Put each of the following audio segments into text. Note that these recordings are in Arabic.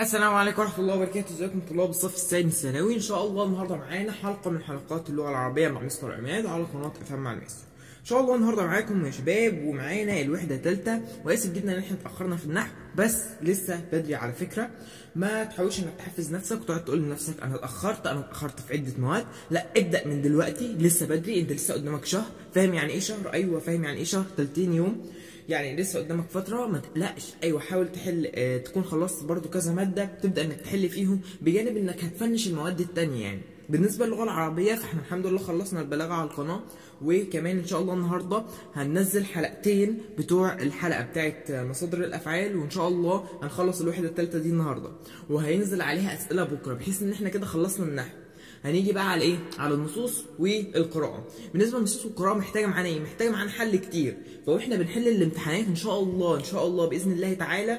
السلام عليكم ورحمة الله وبركاته، ازيكم طلاب الصف السادس الثانوي، إن شاء الله النهاردة معانا حلقة من حلقات اللغة العربية مع مستر عماد على قناة أفهم مع المستر. إن شاء الله النهاردة معاكم يا شباب ومعانا الوحدة التالتة، وآسف جدا إن إحنا اتأخرنا في النحو، بس لسه بدري على فكرة، ما تحاولش إنك تحفز نفسك وتقعد تقول لنفسك أنا اتأخرت، أنا اتأخرت في عدة مواد، لا ابدأ من دلوقتي، لسه بدري، أنت لسه قدامك شهر، فاهم يعني إيه شهر؟ أيوه فاهم يعني إيه شهر؟ 30 يوم، يعني لسه قدامك فتره ما تقلقش ايوه حاول تحل آه، تكون خلصت برضو كذا ماده تبدا انك تحل فيهم بجانب انك هتفنش المواد التانية يعني بالنسبه للغه العربيه فاحنا الحمد لله خلصنا البلاغه على القناه وكمان ان شاء الله النهارده هننزل حلقتين بتوع الحلقه بتاعه مصادر الافعال وان شاء الله هنخلص الوحده الثالثه دي النهارده وهينزل عليها اسئله بكره بحيث ان احنا كده خلصنا النحو هنيجي بقى على ايه على النصوص والقراءه بالنسبه للنصوص والقراءه محتاجه معانا ايه محتاجه معانا حل كتير فاحنا بنحل الامتحانات ان شاء الله ان شاء الله باذن الله تعالى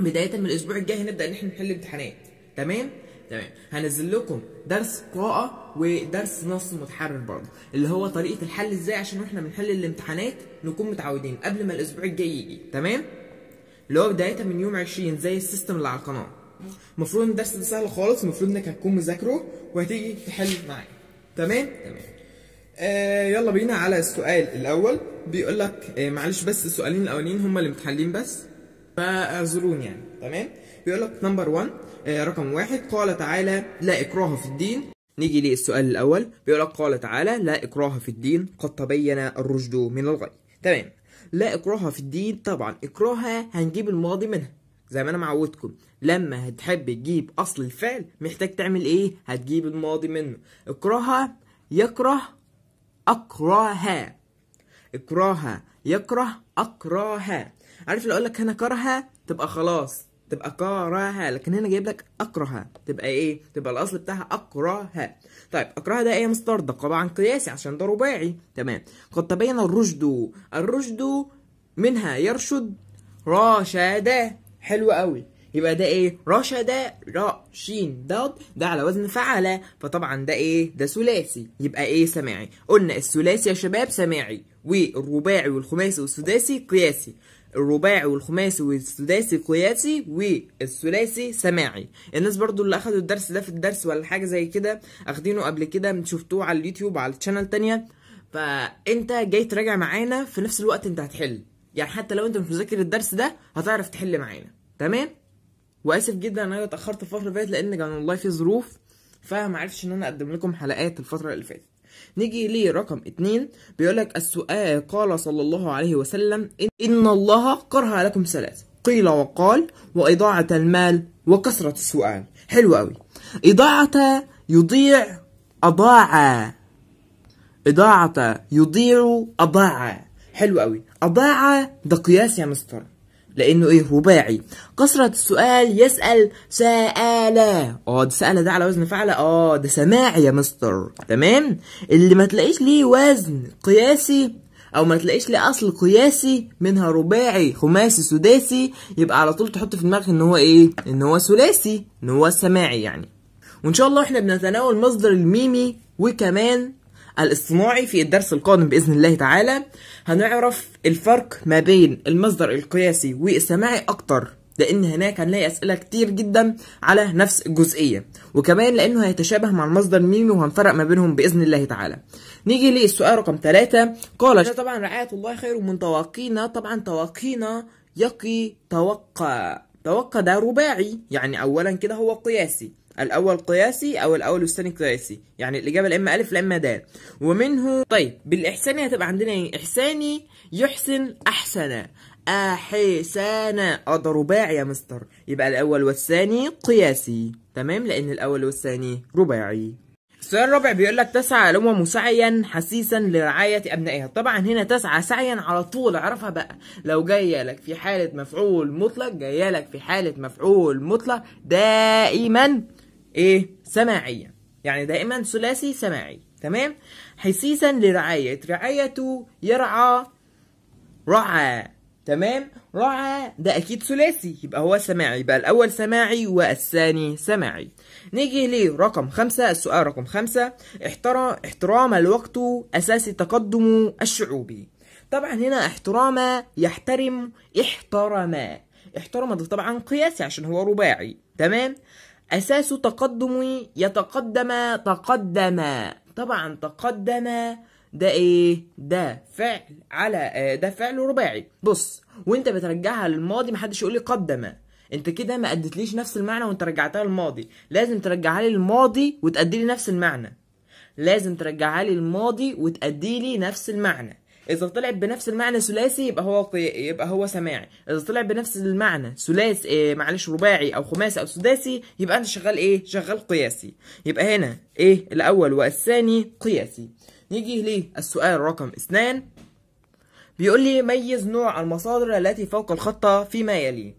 بدايه من الاسبوع الجاي هنبدا ان احنا نحل امتحانات تمام تمام هنزل لكم درس قراءه ودرس نص متحرر برضه اللي هو طريقه الحل ازاي عشان واحنا بنحل الامتحانات نكون متعودين قبل ما الاسبوع الجاي يجي تمام اللي هو بدايه من يوم 20 زي السيستم اللي على القناه المفروض ان الدرس ده سهل خالص المفروض انك هتكون مذاكره وهتيجي تحل معايا تمام تمام آه يلا بينا على السؤال الاول بيقول لك آه معلش بس السؤالين الاولين هم اللي متحلين بس فاعذروني يعني تمام بيقول لك نمبر 1 آه رقم واحد قال تعالى لا اكراه في الدين نيجي للسؤال الاول بيقول لك قال تعالى لا اكراه في الدين قد تبين الرشد من الغي تمام لا اكراه في الدين طبعا اكراه هنجيب الماضي منها زي ما انا معودكم لما هتحب تجيب اصل الفعل محتاج تعمل ايه هتجيب الماضي منه اكرهها يكره اكرهها اكرهها يكره اكرهها عارف لو اقول لك هنا كرهها تبقى خلاص تبقى كرهها لكن هنا جايب لك اكرهها تبقى ايه تبقى الاصل بتاعها اكرهها طيب اكرهها ده ايه مصدر ده طبعا قياسي عشان ده رباعي تمام قد تبين الرشد الرشد منها يرشد راشدا حلو قوي يبقى ده ايه رشا ده را شين ضاد ده على وزن فعلة فطبعا ده ايه ده ثلاثي يبقى ايه سماعي قلنا الثلاثي يا شباب سماعي والرباعي والخماسي والسداسي قياسي الرباعي والخماسي والسداسي قياسي والثلاثي سماعي الناس برضو اللي اخدوا الدرس ده في الدرس ولا حاجه زي كده اخدينه قبل كده شفتوه على اليوتيوب على تشانل تانية فانت جاي تراجع معانا في نفس الوقت انت هتحل يعني حتى لو انت مش مذاكر الدرس ده هتعرف تحل معانا تمام واسف جدا ان انا اتاخرت الفتره اللي فاتت لان كان والله في ظروف فما عرفتش ان انا اقدم لكم حلقات الفتره اللي فاتت نيجي لي رقم اتنين لك السؤال قال صلى الله عليه وسلم إن الله كره لكم ثلاثة قيل وقال وإضاعة المال وكثرة السؤال حلو قوي إضاعة يضيع أضاع إضاعة يضيع أضاع حلو قوي أباع ده قياس يا مستر لأنه إيه رباعي كسرة السؤال يسأل سأل اه ده سأل ده على وزن فعل اه ده سماعي يا مستر تمام اللي ما تلاقيش ليه وزن قياسي او ما تلاقيش ليه اصل قياسي منها رباعي خماسي سداسي يبقى على طول تحط في دماغك ان هو ايه ان هو ثلاثي ان هو سماعي يعني وان شاء الله احنا بنتناول مصدر الميمي وكمان الاصطناعي في الدرس القادم بإذن الله تعالى هنعرف الفرق ما بين المصدر القياسي والسماعي أكتر لأن هناك هنلاقي أسئلة كتير جدا على نفس الجزئية وكمان لأنه هيتشابه مع المصدر الميمي وهنفرق ما بينهم بإذن الله تعالى نيجي للسؤال رقم 3 قال طبعا رعاية الله خير من تواقينا طبعا تواقينا يقي توقع توقع ده رباعي يعني أولا كده هو قياسي الاول قياسي او الاول والثاني قياسي يعني الاجابه لا اما الف لا اما دال ومنه طيب بالاحساني هتبقى عندنا ايه احساني يحسن احسن احسن ده رباعي يا مستر يبقى الاول والثاني قياسي تمام لان الاول والثاني رباعي السؤال الرابع بيقول لك تسعى الامم سعيا حسيسا لرعايه ابنائها طبعا هنا تسعى سعيا على طول اعرفها بقى لو جايه لك في حاله مفعول مطلق جايه لك في حاله مفعول مطلق دائما ايه سماعية يعني دائما ثلاثي سماعي تمام حسيسا لرعاية رعايته يرعى رعى تمام رعى ده اكيد ثلاثي يبقى هو سماعي يبقى الاول سماعي والثاني سماعي نيجي لرقم خمسة السؤال رقم خمسة احترام احترام الوقت اساس تقدم الشعوبي طبعا هنا احترام يحترم احترم احترم ده طبعا قياسي عشان هو رباعي تمام أساس تقدم يتقدم تقدم طبعا تقدم ده ايه ده فعل على ده فعل رباعي بص وانت بترجعها للماضي محدش يقول لي قدم انت كده ما اديتليش نفس المعنى وانت رجعتها للماضي لازم ترجعها لي للماضي وتادي لي نفس المعنى لازم ترجعها لي الماضي وتادي لي نفس المعنى اذا طلع بنفس المعنى ثلاثي يبقى هو يبقى هو سماعي اذا طلع بنفس المعنى ثلاثي إيه معلش رباعي او خماسي او سداسي يبقى انت شغال ايه شغال قياسي يبقى هنا ايه الاول والثاني قياسي نيجي للسؤال رقم اثنان بيقول لي ميز نوع المصادر التي فوق الخطة فيما يلي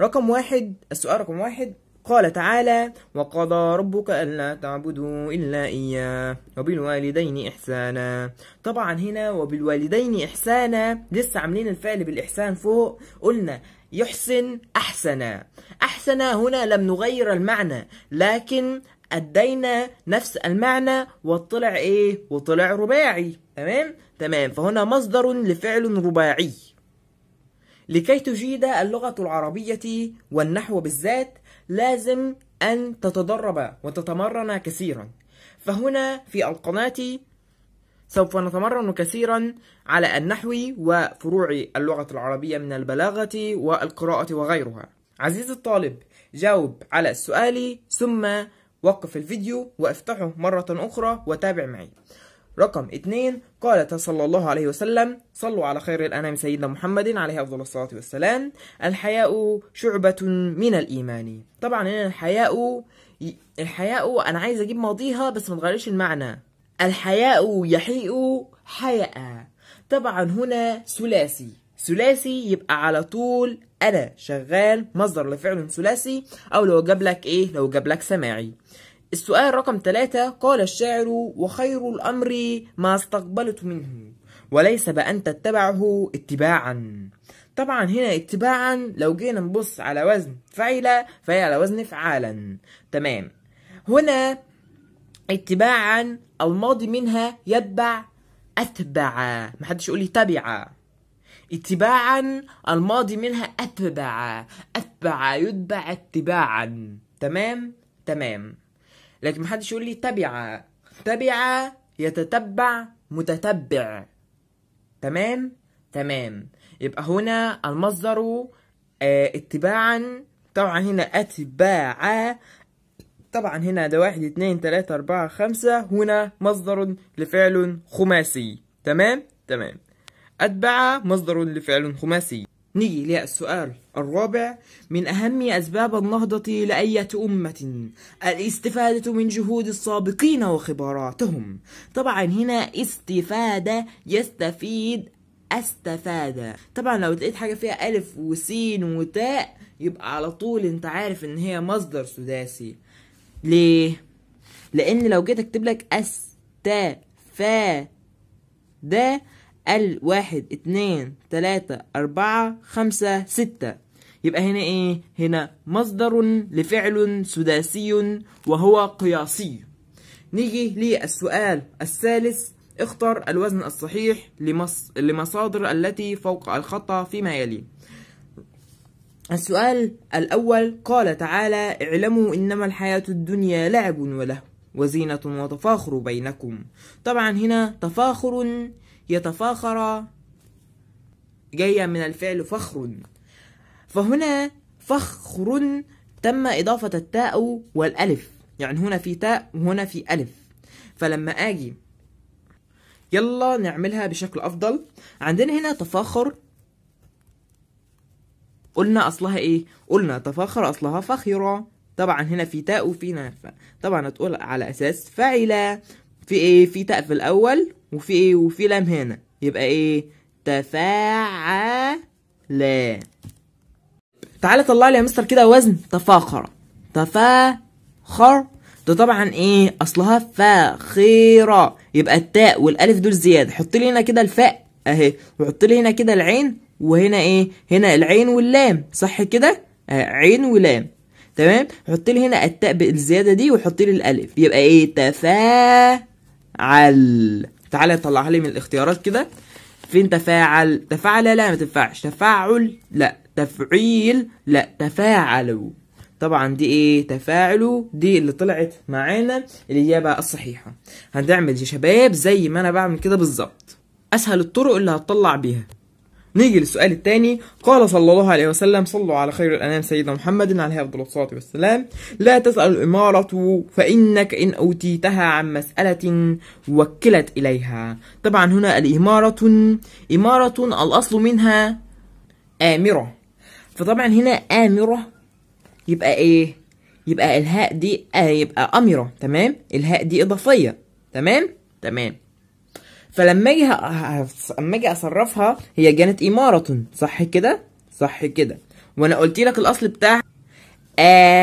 رقم واحد السؤال رقم واحد قال تعالى وقضى ربك ألا تعبدوا إلا إياه وبالوالدين إحسانا طبعا هنا وبالوالدين إحسانا لسه عاملين الفعل بالإحسان فوق قلنا يحسن أحسنا أحسنا هنا لم نغير المعنى لكن أدينا نفس المعنى وطلع إيه وطلع رباعي تمام تمام فهنا مصدر لفعل رباعي لكي تجيد اللغة العربية والنحو بالذات لازم أن تتدرب وتتمرن كثيرا فهنا في القناة سوف نتمرن كثيرا على النحو وفروع اللغة العربية من البلاغة والقراءة وغيرها عزيزي الطالب جاوب على السؤال ثم وقف الفيديو وافتحه مرة أخرى وتابع معي رقم اثنين قال صلى الله عليه وسلم صلوا على خير الأنام سيدنا محمد عليه أفضل الصلاة والسلام الحياء شعبة من الإيمان طبعا هنا الحياء الحياء أنا عايز أجيب ماضيها بس ما تغيرش المعنى الحياء يحيء حياء طبعا هنا ثلاثي ثلاثي يبقى على طول انا شغال مصدر لفعل ثلاثي او لو جاب لك ايه لو جاب لك سماعي السؤال رقم ثلاثة قال الشاعر وخير الأمر ما استقبلت منه وليس بأن تتبعه اتباعا طبعا هنا اتباعا لو جينا نبص على وزن فعلة فهي على وزن فعالا تمام هنا اتباعا الماضي منها يتبع أتبع محدش يقول تبع اتباعا الماضي منها أتبع أتبع يتبع اتباعا تمام تمام لكن محدش يقول لي تبع تبع يتتبع متتبع تمام تمام يبقى هنا المصدر اه اتباعا طبعا هنا اتباع طبعا هنا ده واحد اتنين تلاتة اربعة خمسة هنا مصدر لفعل خماسي تمام تمام أتبع مصدر لفعل خماسي نيجي للسؤال الرابع من أهم أسباب النهضة لأية أمة الاستفادة من جهود السابقين وخبراتهم طبعا هنا استفادة يستفيد استفادة طبعا لو لقيت حاجة فيها ألف وسين وتاء يبقى على طول انت عارف ان هي مصدر سداسي ليه؟ لأن لو جيت اكتب لك استفاد ال واحد اتنين تلاتة أربعة خمسة ستة يبقى هنا ايه هنا مصدر لفعل سداسي وهو قياسي نيجي للسؤال الثالث اختر الوزن الصحيح لمص... لمصادر التي فوق الخط فيما يلي السؤال الأول قال تعالى اعلموا إنما الحياة الدنيا لعب وله وزينة وتفاخر بينكم طبعا هنا تفاخر يتفاخر جاية من الفعل فخر فهنا فخر تم إضافة التاء والألف يعني هنا في تاء وهنا في ألف فلما أجي يلا نعملها بشكل أفضل عندنا هنا تفاخر قلنا أصلها إيه؟ قلنا تفاخر أصلها فخرة طبعا هنا في تاء وفي نافة طبعا هتقول على أساس فعلة في إيه؟ في تاء في الأول وفي ايه وفي لام هنا يبقى ايه تفاعل تعالى طلع لي يا مستر كده وزن تفاخر تفاخر ده طبعا ايه اصلها فاخيرة يبقى التاء والالف دول زيادة حط لي هنا كده الفاء اهي وحط لي هنا كده العين وهنا ايه هنا العين واللام صح كده آه، عين ولام تمام حط لي هنا التاء بالزياده دي وحط لي الالف يبقى ايه تفاعل تعالى طلعها لي من الاختيارات كده فين تفاعل تفاعل لا ما تنفعش تفاعل لا تفعيل لا تفاعلوا طبعا دي ايه تفاعلوا دي اللي طلعت معانا الاجابه الصحيحه هنعمل يا شباب زي ما انا بعمل كده بالظبط اسهل الطرق اللي هتطلع بيها نيجي للسؤال الثاني قال صلى الله عليه وسلم صلوا على خير الأنام سيدنا محمد عليه أفضل الصلاة والسلام لا تسأل الإمارة فإنك إن أوتيتها عن مسألة وكلت إليها طبعا هنا الإمارة إمارة الأصل منها آمرة فطبعا هنا آمرة يبقى إيه يبقى الهاء دي آه يبقى أمرة تمام الهاء دي إضافية تمام تمام فلما اجي اما اجي اصرفها هي كانت اماره صح كده صح كده وانا قلت لك الاصل بتاعها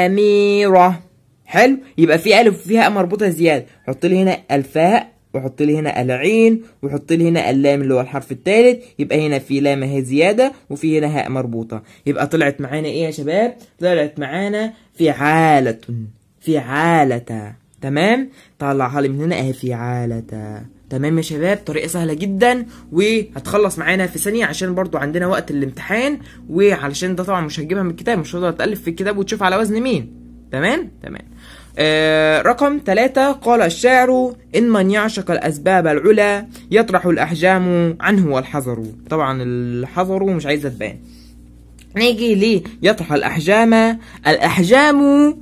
اميره حلو يبقى في الف فيها مربوطه زياده حط لي هنا الفاء وحط لي هنا العين وحط لي هنا اللام اللي هو الحرف الثالث يبقى هنا في لام اهي زياده وفي هنا هاء مربوطه يبقى طلعت معانا ايه يا شباب طلعت معانا فعاله فعاله تمام طلعها لي من هنا اهي فعاله تمام يا شباب طريقه سهله جدا وهتخلص معانا في ثانيه عشان برضو عندنا وقت الامتحان وعلشان ده طبعا مش هتجيبها من الكتاب مش هتقدر تالف في الكتاب وتشوف على وزن مين تمام تمام آه رقم ثلاثة قال الشاعر إن من يعشق الأسباب العلا يطرح الأحجام عنه والحذر طبعا الحذر مش عايزة تبان نيجي ليه يطرح الأحجام الأحجام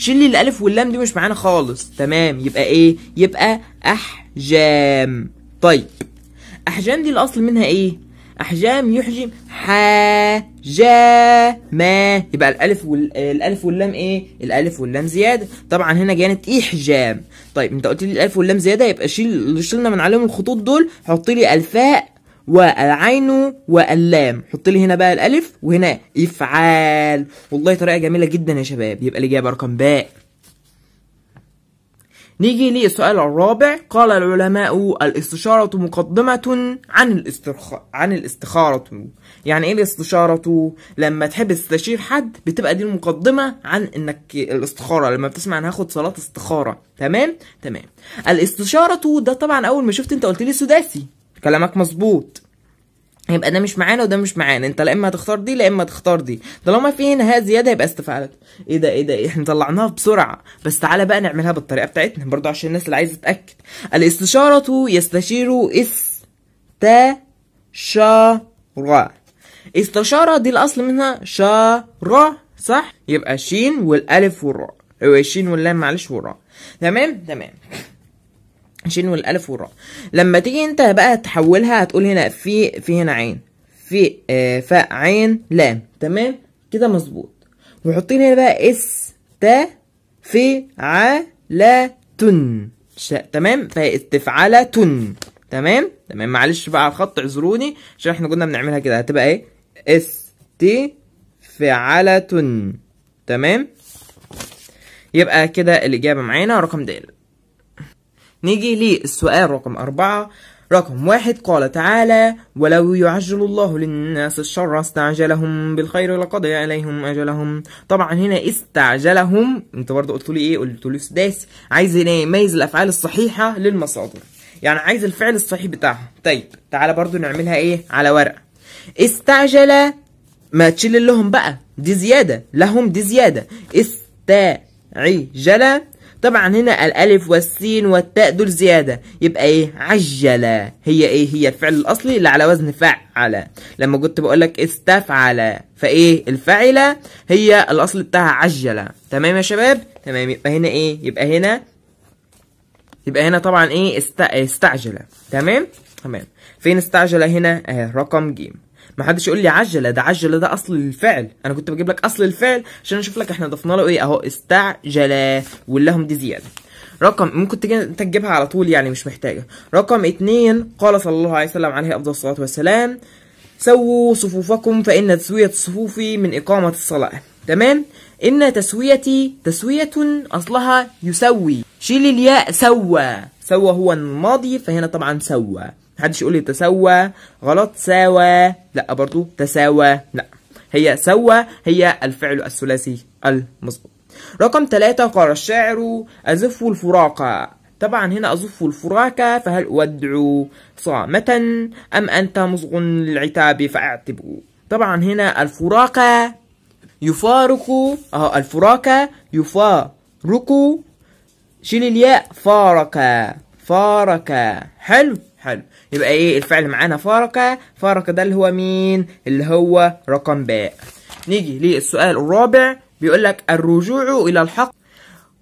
شيل لي الالف واللام دي مش معانا خالص تمام يبقى ايه يبقى احجام طيب احجام دي الاصل منها ايه احجام يحجم ما يبقى الالف والالف واللام ايه الالف واللام زياده طبعا هنا كانت احجام طيب انت قلت لي الالف واللام زياده يبقى شيل اللي شلنا من عليهم الخطوط دول حط لي الفاء والعين واللام حط لي هنا بقى الالف وهنا افعال والله طريقه جميله جدا يا شباب يبقى الاجابه رقم باء نيجي للسؤال الرابع قال العلماء الاستشارة مقدمة عن الاسترخاء عن الاستخارة يعني ايه الاستشارة لما تحب تستشير حد بتبقى دي المقدمة عن انك الاستخارة لما بتسمع انا هاخد صلاة استخارة تمام تمام الاستشارة ده طبعا اول ما شفت انت قلت لي سداسي كلامك مظبوط يبقى ده مش معانا وده مش معانا انت لا اما هتختار دي لا اما هتختار دي طالما في هنا زياده يبقى استفعلت ايه ده ايه ده إيه، احنا طلعناها بسرعه بس تعالى بقى نعملها بالطريقه بتاعتنا برضو عشان الناس اللي عايزه تتاكد الاستشاره يستشير استشار استشاره دي الاصل منها ر صح يبقى شين والالف والراء أيوة، شين واللام معلش والراء تمام تمام شين والالف والراء لما تيجي انت بقى تحولها هتقول هنا في في هنا عين في آه فاء عين لام تمام كده مظبوط وحطي لي هنا بقى اس تا في ع لا تن تمام فاستفعلة تن تمام تمام معلش بقى على الخط اعذروني عشان احنا كنا بنعملها كده هتبقى ايه اس تي تن تمام يبقى كده الإجابة معانا رقم دال نيجي للسؤال رقم أربعة رقم واحد قال تعالى ولو يعجل الله للناس الشر استعجلهم بالخير لقضي عليهم أجلهم طبعا هنا استعجلهم انت برضه قلت لي ايه قلت لي سداسي عايز هنا إيه؟ يميز الأفعال الصحيحة للمصادر يعني عايز الفعل الصحيح بتاعها طيب تعالى برضه نعملها ايه على ورقة استعجل ما تشيل لهم بقى دي زيادة لهم دي زيادة استعجل طبعا هنا الالف والسين والتاء دول زياده يبقى ايه عجل هي ايه هي الفعل الاصلي اللي على وزن فعل لما كنت بقول لك استفعل فايه الفاعله هي الاصل بتاعها عجل تمام يا شباب تمام يبقى هنا ايه يبقى هنا يبقى هنا طبعا ايه است... استعجل تمام تمام فين استعجل هنا اهي رقم جيم ما حدش يقول لي عجل ده عجل ده اصل الفعل انا كنت بجيب لك اصل الفعل عشان اشوف لك احنا ضفنا له ايه اهو استعجل واللهم دي زياده رقم ممكن تجي تجيبها على طول يعني مش محتاجه رقم اتنين قال صلى الله عليه وسلم عليه افضل الصلاه والسلام سووا صفوفكم فان تسويه الصفوف من اقامه الصلاه تمام ان تسويتي تسويه اصلها يسوي شيل الياء سوى سوى هو الماضي فهنا طبعا سوى محدش يقول لي تسوى غلط ساوى لا برضو تساوى لا هي سوى هي الفعل الثلاثي المظبوط رقم ثلاثة قال الشاعر أزف الفراقة طبعا هنا أزف الفراقة فهل أودع صامة أم أنت مزغ للعتاب فأعتبه طبعا هنا الفراقة يفارق أهو الفراقة يفارق شيل الياء فارق فارق حلو حلو يبقى ايه الفعل معانا فارقة فارقة ده اللي هو مين اللي هو رقم باء نيجي للسؤال الرابع بيقول لك الرجوع الى الحق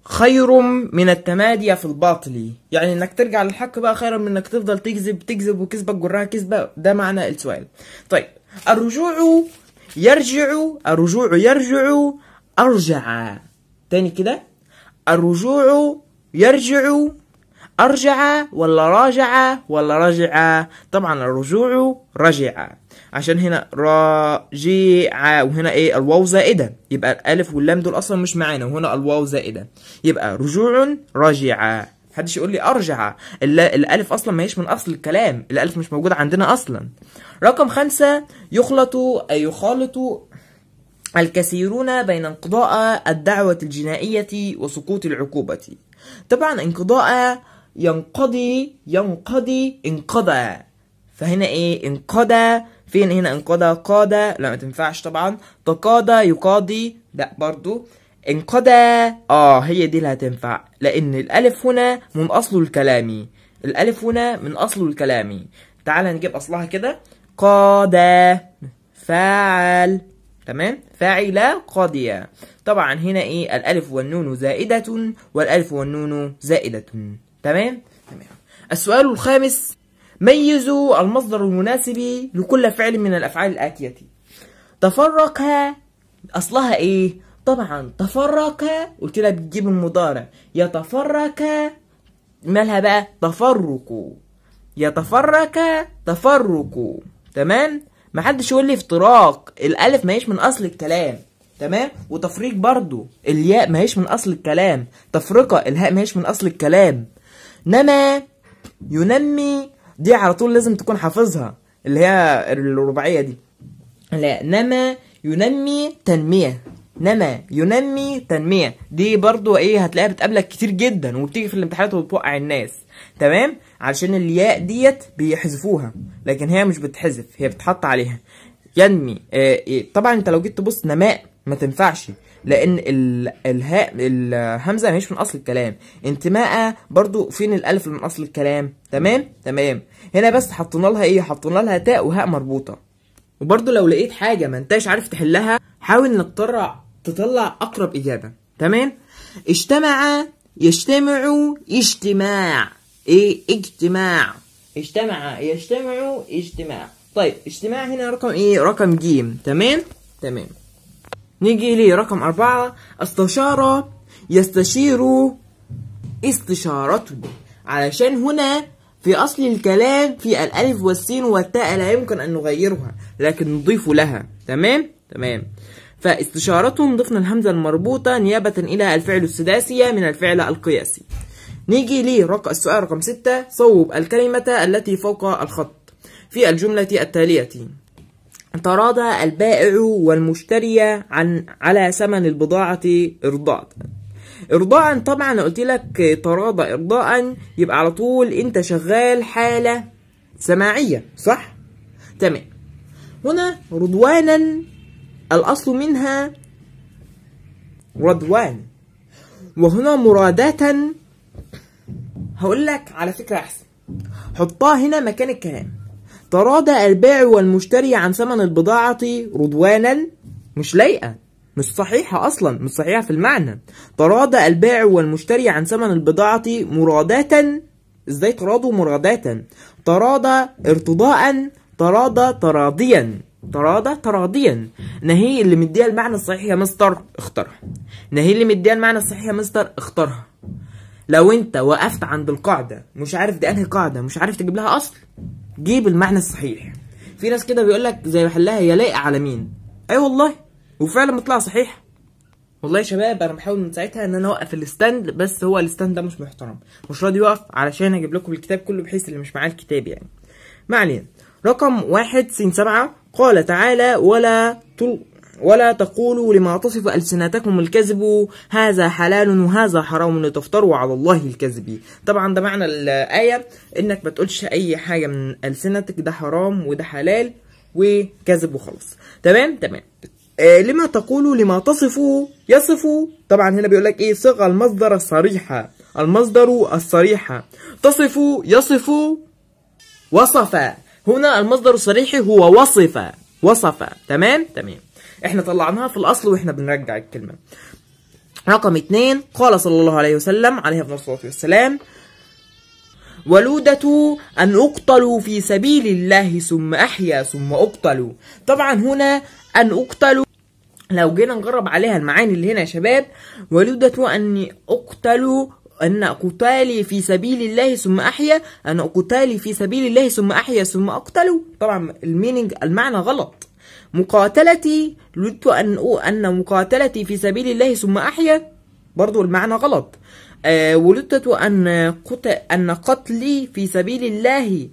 خير من التمادي في الباطل يعني انك ترجع للحق بقى خير من انك تفضل تكذب تكذب وكذبك جراها كذبه ده معنى السؤال طيب الرجوع يرجع الرجوع يرجع ارجع تاني كده الرجوع يرجع أرجع ولا راجع ولا رجع طبعا الرجوع رجع عشان هنا راجع وهنا ايه الواو زائدة يبقى الألف واللام دول أصلا مش معانا وهنا الواو زائدة يبقى رجوع رجع محدش يقول لي أرجع الألف أصلا ما هيش من أصل الكلام الألف مش موجودة عندنا أصلا رقم خمسة يخلط أي يخالط الكثيرون بين انقضاء الدعوة الجنائية وسقوط العقوبة طبعا انقضاء ينقضي ينقضي انقضى فهنا ايه انقضى فين هنا انقضى قاد لا ما تنفعش طبعا تقاضى يقاضي لا برضو انقضى اه هي دي اللي هتنفع لان الالف هنا من اصله الكلامي الالف هنا من اصله الكلامي تعال نجيب اصلها كده قادة فاعل تمام فاعل قاضية طبعا هنا ايه الالف والنون زائدة والالف والنون زائدة تمام تمام السؤال الخامس ميزوا المصدر المناسب لكل فعل من الافعال الاتيه تفرق اصلها ايه طبعا تفرق قلت لها بتجيب المضارع يتفرق مالها بقى تفرق يتفرق تفرق تمام محدش يقول لي افتراق الالف ما هيش من اصل الكلام تمام وتفريق برضو الياء ما هيش من اصل الكلام تفرقه الهاء ما هيش من اصل الكلام نما ينمي دي على طول لازم تكون حافظها اللي هي الرباعيه دي لا نما ينمي تنميه نما ينمي تنميه دي برضو ايه هتلاقيها بتقابلك كتير جدا وبتيجي في الامتحانات وبتوقع الناس تمام علشان الياء ديت بيحذفوها لكن هي مش بتحذف هي بتحط عليها ينمي آه إيه. طبعا انت لو جيت تبص نماء ما تنفعش لان الهاء الهمزه مش من اصل الكلام انتماء برضو فين الالف من اصل الكلام تمام تمام هنا بس حطينا لها ايه حطينا لها تاء وهاء مربوطه وبرضو لو لقيت حاجه ما انتش عارف تحلها حاول انك تطلع تطلع اقرب اجابه تمام اجتمع يجتمع اجتماع ايه اجتماع اجتمع يجتمع اجتماع طيب اجتماع هنا رقم ايه رقم جيم تمام تمام نيجي لي رقم أربعة استشار يستشير استشارة علشان هنا في أصل الكلام في الألف والسين والتاء لا يمكن أن نغيرها لكن نضيف لها تمام تمام فاستشارتهم ضفنا الهمزة المربوطة نيابة إلى الفعل السداسية من الفعل القياسي نيجي السؤال رقم ستة صوب الكلمة التي فوق الخط في الجملة التالية تراضى البائع والمشتري عن على ثمن البضاعة إرضاء إرضاء طبعا أنا قلت لك تراضى إرضاء يبقى على طول أنت شغال حالة سماعية صح؟ تمام هنا رضوانا الأصل منها رضوان وهنا مرادة هقول لك على فكرة أحسن حطها هنا مكان الكلام تراضى البائع والمشتري عن ثمن البضاعة رضوانا مش لايقة مش صحيحة أصلا مش صحيحة في المعنى تراضى البائع والمشتري عن ثمن البضاعة مراداة ازاي تراضوا مراداة تراضى ارتضاء تراضى تراضيا تراضى تراضيا نهي اللي مديها المعنى الصحيح يا مستر اختارها نهي اللي مديها المعنى الصحيح يا مستر اختارها لو انت وقفت عند القاعدة مش عارف دي انهي قاعدة مش عارف تجيب لها اصل جيب المعنى الصحيح في ناس كده بيقول لك زي محلها هي لايقه على مين اي أيوة والله وفعلا بتطلع صحيح والله يا شباب انا بحاول من ساعتها ان انا اوقف الستاند بس هو الستاند ده مش محترم مش راضي يقف علشان اجيب لكم الكتاب كله بحيث اللي مش معاه الكتاب يعني ما علينا رقم واحد سين سبعة قال تعالى ولا تل ولا تقولوا لما تصف ألسنتكم الكذب هذا حلال وهذا حرام لتفتروا على الله الكذب طبعا ده معنى الآية إنك ما تقولش أي حاجة من ألسنتك ده حرام وده حلال وكذب وخلاص تمام تمام آه لما تقولوا لما تصفوا يصفوا طبعا هنا بيقول لك ايه صيغه المصدر الصريحه المصدر الصريحه تصفوا يصفوا وصفا هنا المصدر الصريح هو وصف وصفا تمام تمام احنا طلعناها في الاصل واحنا بنرجع الكلمه رقم اتنين قال صلى الله عليه وسلم عليه الصلاه والسلام ولودة أن أقتلوا في سبيل الله ثم أحيا ثم أقتلوا طبعا هنا أن أقتلوا لو جينا نجرب عليها المعاني اللي هنا يا شباب ولودة أن أقتلوا أن قتالي في سبيل الله ثم أحيا أن قتالي في سبيل الله ثم أحيا ثم أقتلوا طبعا المينينج المعنى غلط مقاتلتي لدت أن أن مقاتلتي في سبيل الله ثم أحيا برضو المعنى غلط آه، ولدت أن أن قتلي في سبيل الله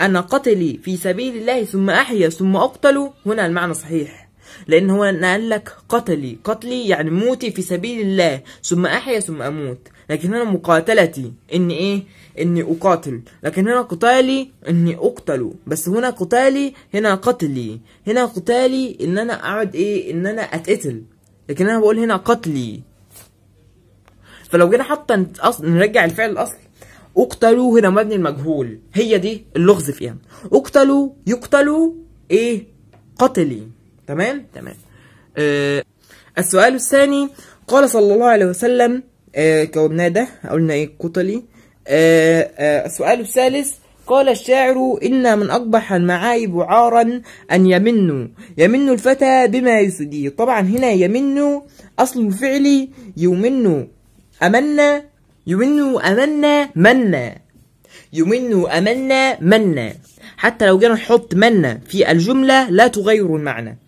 أن قتلي في سبيل الله ثم أحيا ثم أقتل هنا المعنى صحيح لأن هو قال لك قتلي قتلي يعني موتي في سبيل الله ثم أحيا ثم أموت لكن هنا مقاتلتي ان ايه اني اقاتل لكن هنا قتالي اني اقتل بس هنا قتالي هنا قتلي هنا قتالي ان انا اقعد ايه ان انا اتقتل لكن انا بقول هنا قتلي فلو جينا حتى نرجع الفعل الاصل اقتلوا هنا مبني المجهول هي دي اللغز فيها اقتلوا يقتلوا ايه قتلي تمام تمام آه السؤال الثاني قال صلى الله عليه وسلم آه ده قلنا ايه كتلي آه آه السؤال الثالث قال الشاعر إن من أقبح المعايب عارا أن يمنوا يمن الفتى بما يسديه طبعا هنا يمن أصل الفعل يمن أمنا يمن أمنا منا يمن أمنا منا حتى لو جينا نحط منا في الجملة لا تغير المعنى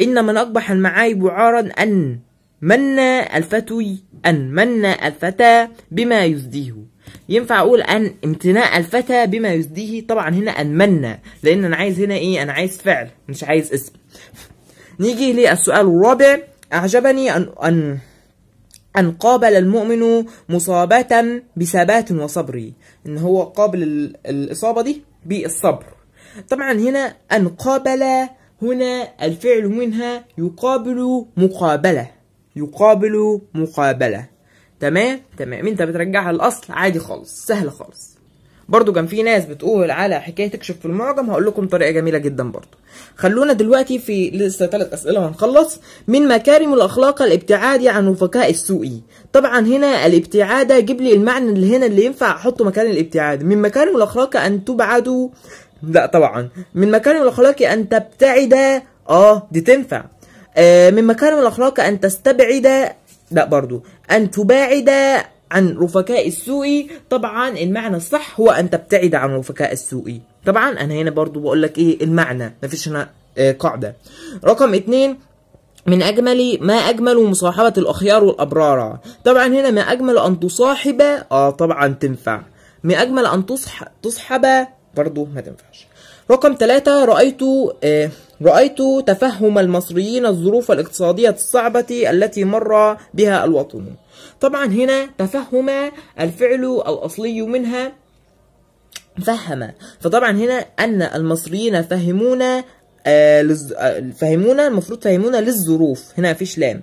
إن من أقبح المعايب عارا أن من الفتي أن من الفتى بما يزديه ينفع أقول أن امتناء الفتى بما يزديه طبعا هنا أن من لأن أنا عايز هنا إيه أنا عايز فعل مش عايز اسم نيجي للسؤال الرابع أعجبني أن أن أن قابل المؤمن مصابة بثبات وصبر إن هو قابل الإصابة دي بالصبر طبعا هنا أن قابل هنا الفعل منها يقابل مقابلة يقابل مقابلة تمام تمام انت بترجعها الاصل عادي خالص سهل خالص برضو كان في ناس بتقول على حكاية اكشف في المعجم هقول لكم طريقة جميلة جدا برضو خلونا دلوقتي في لسه ثلاث اسئلة هنخلص من مكارم الاخلاق الابتعاد عن يعني الرفقاء السوء طبعا هنا الابتعاد جيب لي المعنى اللي هنا اللي ينفع احطه مكان الابتعاد من مكارم الاخلاق ان تبعدوا لا طبعا من مكارم الاخلاق ان تبتعد اه دي تنفع آه، من مكارم الأخلاق أن تستبعد لا برضو أن تباعد عن رفكاء السوء طبعا المعنى الصح هو أن تبتعد عن رفكاء السوء طبعا أنا هنا برضو بقول لك إيه المعنى مفيش هنا آه، قاعدة رقم اتنين من أجمل ما أجمل مصاحبة الأخيار والأبرار طبعا هنا ما أجمل أن تصاحب آه طبعا تنفع ما أجمل أن تصح... تصحب برضو ما تنفعش رقم ثلاثة رأيت آه رأيت تفهم المصريين الظروف الاقتصادية الصعبة التي مر بها الوطن طبعا هنا تفهم الفعل الأصلي منها فهم فطبعا هنا أن المصريين فهمون آه، آه، فهمونا المفروض فهمونا للظروف هنا فيش لام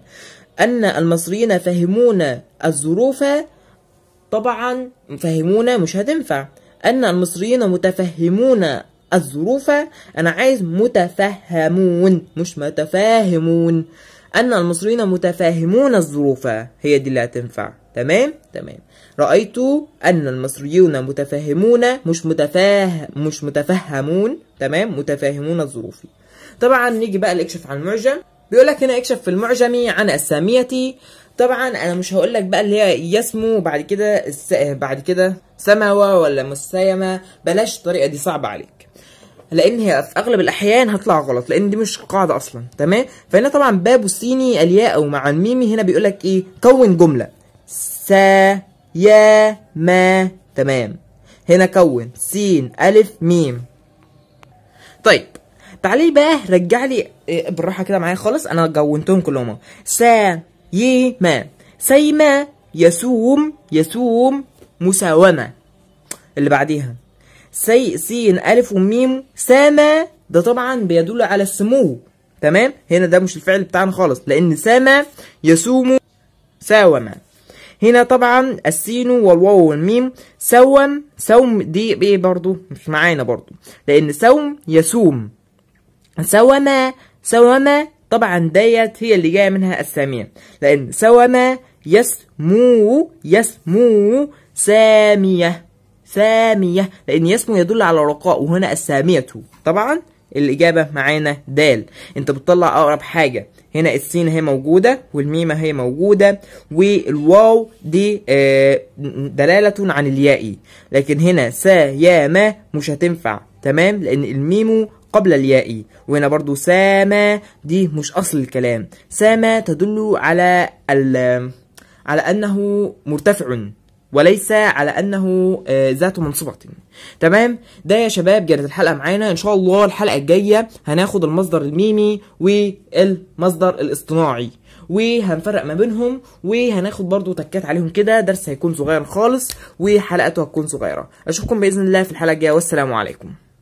أن المصريين فهمون الظروف طبعا فهمونا مش هتنفع أن المصريين متفهمون الظروف انا عايز متفهمون مش متفاهمون ان المصريين متفاهمون الظروف هي دي اللي هتنفع تمام تمام رايت ان المصريون متفاهمون مش متفاه مش متفهمون تمام متفاهمون الظروف طبعا نيجي بقى نكشف عن المعجم بيقول لك هنا اكشف في المعجم عن الساميه طبعا انا مش هقول لك بقى اللي هي يسمو بعد كده الس... بعد كده سماوة ولا مسيمة بلاش الطريقة دي صعبة عليك لان هي في اغلب الاحيان هتطلع غلط لان دي مش قاعده اصلا تمام فهنا طبعا باب الصيني الياء او مع الميمي هنا بيقول لك ايه كون جمله سا يا ما تمام هنا كون سين الف ميم طيب تعالي بقى رجع لي إيه، بالراحه كده معايا خالص انا كونتهم كلهم سا ي ما سيما يسوم يسوم مساومه اللي بعديها سي سين ألف وميم سما ده طبعا بيدل على السمو تمام هنا ده مش الفعل بتاعنا خالص لأن سما يسوم ساوما هنا طبعا السين والواو والميم سوم سوم دي ايه برضو مش معانا برضو لان سوم يسوم سوما سوما طبعا ديت هي اللي جايه منها الساميه لان سوما يسمو يسمو ساميه سامية لأن يسمو يدل على رقاء وهنا السامية طبعا الإجابة معانا دال أنت بتطلع أقرب حاجة هنا السين هي موجودة والميمة هي موجودة والواو دي آه، دلالة عن الياء لكن هنا سا يا ما مش هتنفع تمام لأن الميم قبل الياء وهنا برضو ساما دي مش أصل الكلام ساما تدل على على أنه مرتفع وليس على انه آه، ذات منصبة تمام ده يا شباب كانت الحلقه معانا ان شاء الله الحلقه الجايه هناخد المصدر الميمي والمصدر الاصطناعي وهنفرق ما بينهم وهناخد برضو تكات عليهم كده درس هيكون صغير خالص وحلقته هتكون صغيره اشوفكم باذن الله في الحلقه الجايه والسلام عليكم